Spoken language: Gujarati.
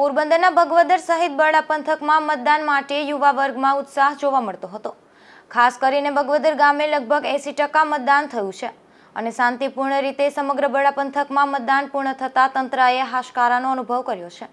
પોરબંદરના ભગવદર સહિત બરડા પંથકમાં મતદાન માટે યુવા વર્ગમાં ઉત્સાહ જોવા મળતો હતો ખાસ કરીને ભગવદર ગામે લગભગ એંસી ટકા મતદાન થયું છે અને શાંતિપૂર્ણ રીતે સમગ્ર બરડા પંથકમાં મતદાન પૂર્ણ થતાં તંત્રએ હાશકારાનો અનુભવ કર્યો છે